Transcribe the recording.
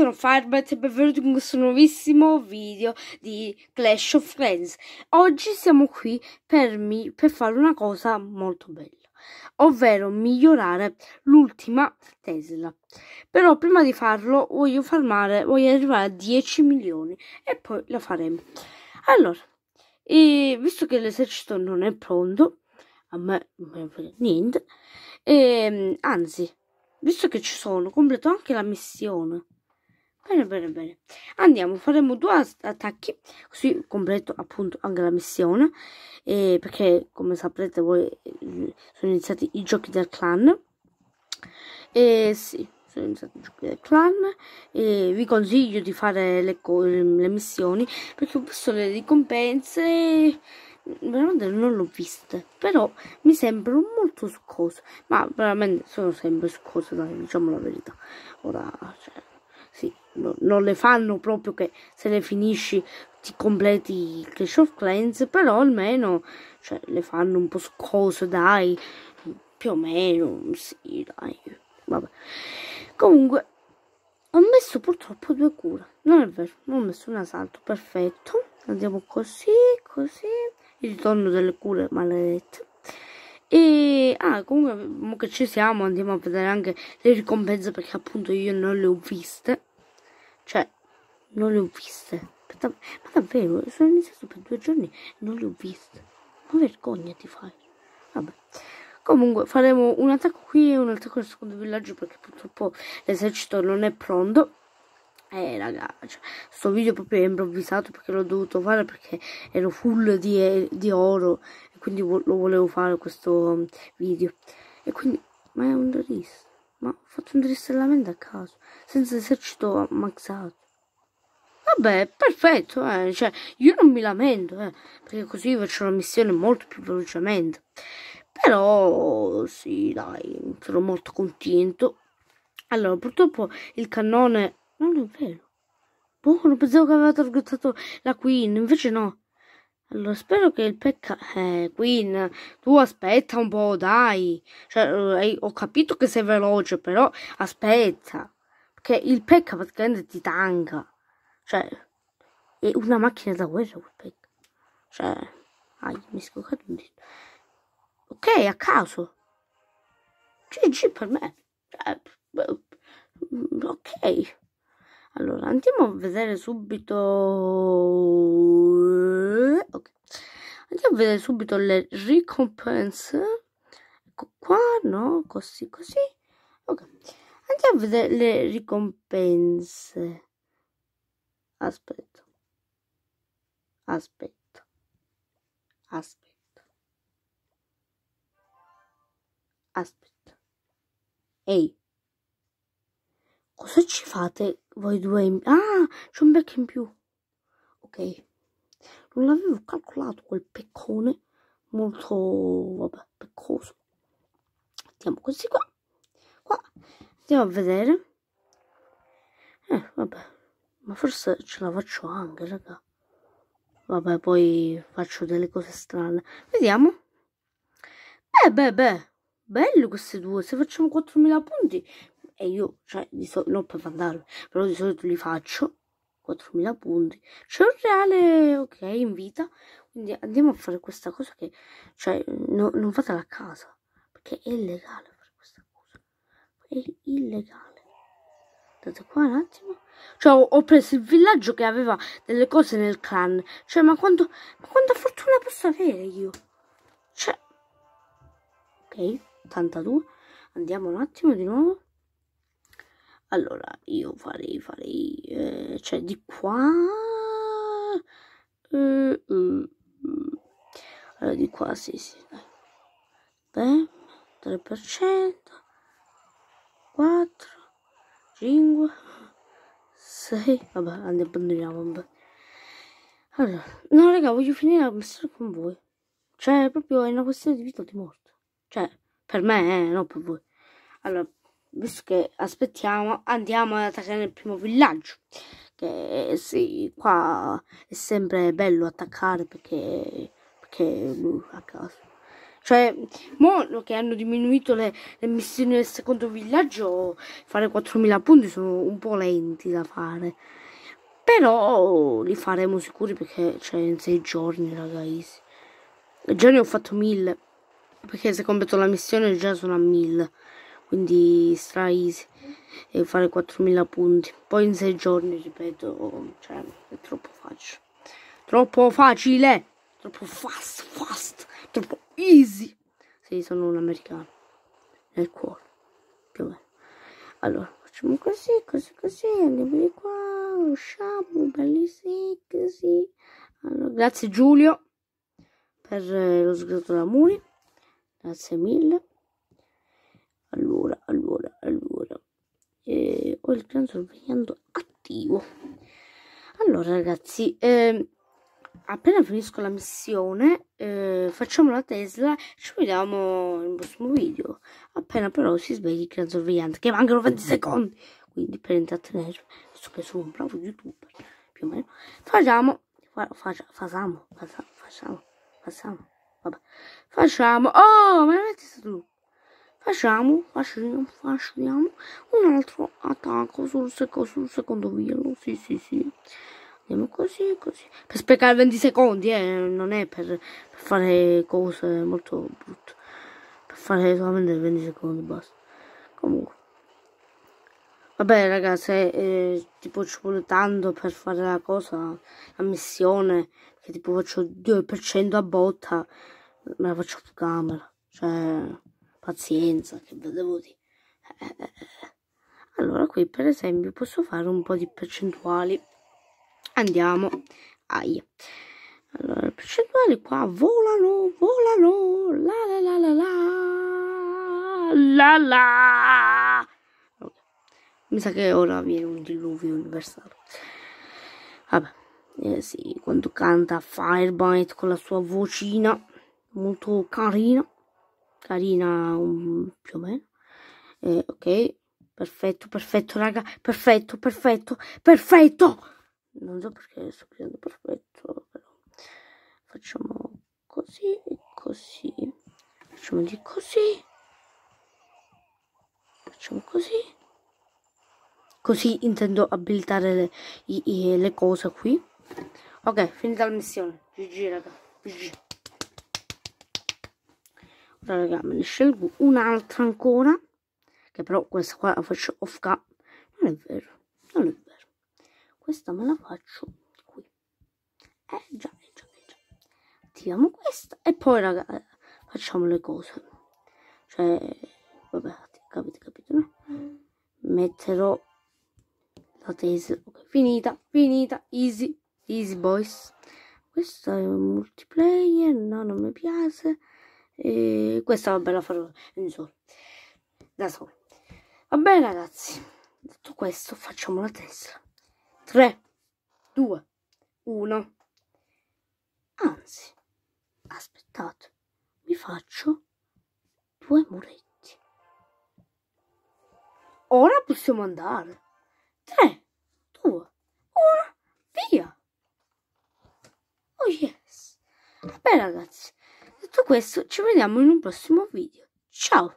sono Firebat e benvenuti in questo nuovissimo video di Clash of Friends. Oggi siamo qui per, mi, per fare una cosa molto bella, ovvero migliorare l'ultima Tesla. Però prima di farlo voglio farmare, voglio arrivare a 10 milioni e poi la faremo. Allora, visto che l'esercito non è pronto, a me non me niente, e, ehm, anzi, visto che ci sono, completo anche la missione. Bene, bene, bene. Andiamo, faremo due attacchi, così completo appunto anche la missione, eh, perché come saprete voi sono iniziati i giochi del clan. E sì, sono iniziati i giochi del clan e vi consiglio di fare le, le missioni perché ho visto le ricompense veramente non l'ho vista però mi sembrano molto scose ma veramente sono sempre scose dai diciamo la verità ora cioè non le fanno proprio che se le finisci ti completi Clash of Clans, però almeno cioè, le fanno un po' scose, dai, più o meno, sì, dai, vabbè. Comunque, ho messo purtroppo due cure, non è vero, non ho messo un assalto, perfetto, andiamo così, così, il ritorno delle cure maledette. E ah, comunque, che ci siamo, andiamo a vedere anche le ricompense perché appunto io non le ho viste. Cioè, non le ho viste. ma davvero, sono iniziato per due giorni e non le ho viste. Ma vergogna ti fai. Vabbè. Comunque faremo un attacco qui e un attacco al secondo villaggio perché purtroppo l'esercito non è pronto. Eh raga, cioè, sto video proprio è improvvisato perché l'ho dovuto fare perché ero full di, di oro e quindi lo volevo fare questo mm, video. E quindi, ma è un rischio. Ma ho fatto un tristellamento a caso, senza esercito maxato. Vabbè, perfetto, eh, cioè, io non mi lamento, eh, perché così faccio la missione molto più velocemente. Però, sì, dai, sono molto contento. Allora, purtroppo il cannone... Non è vero. Boh, non pensavo che aveva targetato la Queen, invece no. Allora, spero che il pecca... Eh, Queen, tu aspetta un po', dai. Cioè, eh, ho capito che sei veloce, però aspetta. Perché il pecca praticamente ti tanca. Cioè, è una macchina da guerra quel pecca. Cioè, ai, mi scoccato un dito. Ok, a caso. GG per me. Cioè, mm, ok allora andiamo a vedere subito eh, okay. andiamo a vedere subito le ricompense ecco qua no così così ok andiamo a vedere le ricompense aspetta aspetta aspetta aspetta ehi cosa ci fate voi due in... Ah, c'è un becco in più. Ok. Non l'avevo calcolato quel peccone molto, vabbè, peccoso. Mettiamo così qua. Qua. Andiamo a vedere. Eh, vabbè. Ma forse ce la faccio anche, raga. Vabbè, poi faccio delle cose strane. Vediamo. beh beh, beh. Bello questi due. Se facciamo 4.000 punti, e io cioè, di so- non per mandarlo, però di solito li faccio 4000 punti. C'è un reale, ok, in vita. Quindi andiamo a fare questa cosa che, cioè, no, non fatela a casa, perché è illegale fare questa cosa. È illegale. andate qua un attimo. Cioè, ho, ho, preso il villaggio che aveva delle cose nel clan. Cioè, ma quanto, ma quanta fortuna posso avere io? Cioè, ok, 82. Andiamo un attimo di nuovo. Allora, io farei, farei, eh, cioè di qua... Eh, mm, mm. Allora, di qua, sì, sì. Beh, 3%, 4, 5, 6, vabbè, ne abbandoniamo, vabbè. Allora, no raga, voglio finire la missione con voi. Cioè, proprio è una questione di vita o di morte. Cioè, per me, eh, no per voi. Allora, visto che aspettiamo, andiamo ad attaccare il primo villaggio. Che sì, qua è sempre bello attaccare perché, perché mm, a caso. Cioè, mo che hanno diminuito le, le missioni del secondo villaggio, fare 4000 punti sono un po' lenti da fare. Però li faremo sicuri perché cioè, in 6 giorni, ragazzi. Già ne ho fatto 1000. Perché se completo la missione già sono a 1000 quindi stra easy e fare 4000 punti poi in 6 giorni ripeto cioè è troppo facile troppo facile troppo fast fast troppo easy sì sono un americano nel cuore più o allora facciamo così così così andiamo di qua usciamo belli sexy allora, grazie Giulio per eh, lo sgretto da muri grazie mille con il clan sorvegliando attivo. Allora ragazzi, eh, appena finisco la missione eh, facciamo la Tesla ci vediamo nel prossimo video. Appena però si sveglia il clan sorvegliante che mancano 20 secondi. Quindi per intrattenere, visto che sono un bravo youtuber, più o meno, facciamo, fa, faccia, facciamo, facciamo, facciamo, vabbè, facciamo, oh ma non è stato tu. Facciamo, facciamo, facciamo un altro attacco sul, sec sul secondo velo. Sì, sì, sì. Andiamo così, così. Per spiegare 20 secondi, eh, non è per, per fare cose molto brutte. Per fare solamente 20 secondi, basta. Comunque. Vabbè ragazzi, eh, tipo ci vuole tanto per fare la cosa, la missione, che tipo faccio 2% a botta, me la faccio su camera, cioè pazienza, che benvenuti. Eh eh, eh, eh, Allora qui per esempio posso fare un po' di percentuali. Andiamo. Aia. Allora, le percentuali qua volano, volano, la la la la la, la la. Mi sa che ora viene un diluvio universale. Vabbè, eh sì, quando canta Firebite con la sua vocina molto carina carina um, più o meno eh, ok perfetto perfetto raga perfetto perfetto perfetto non so perché sto prendendo perfetto però facciamo così e così facciamo di così facciamo così così intendo abilitare le, i, i, le cose qui ok finita la missione gg raga gg allora raga me ne scelgo un'altra ancora che però questa qua la faccio off cap non è vero non è vero questa me la faccio qui eh già eh, già eh, già attiviamo questa e poi raga eh, facciamo le cose cioè vabbè capite capite no? metterò la tesi okay, finita finita easy easy boys questo è un multiplayer no non mi piace e questa vabbè la farò in solo. Da solo. Va bene ragazzi. Detto questo facciamo la testa. 3, 2, 1. Anzi, aspettate. Mi faccio due muretti. Ora possiamo andare. 3, 2, 1, via! Oh yes! Va bene ragazzi, detto questo ci vediamo in un prossimo video. Ciao!